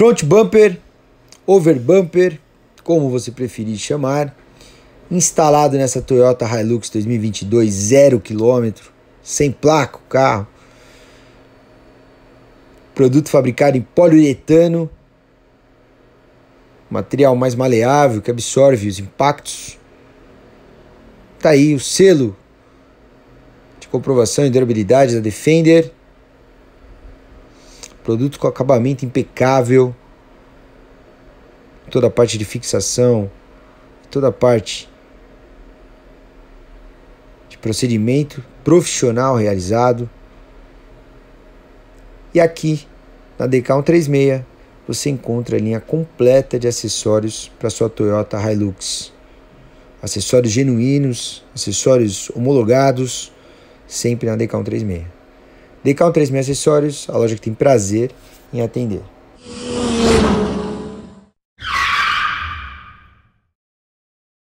Front bumper, over bumper, como você preferir chamar, instalado nessa Toyota Hilux 2022 zero quilômetro sem placa o carro. Produto fabricado em poliuretano, material mais maleável que absorve os impactos. Tá aí o selo de comprovação e durabilidade da Defender produto com acabamento impecável, toda a parte de fixação, toda a parte de procedimento profissional realizado. E aqui na DK 136 você encontra a linha completa de acessórios para sua Toyota Hilux. Acessórios genuínos, acessórios homologados, sempre na DK 136. DK136 Acessórios, a loja que tem prazer em atender.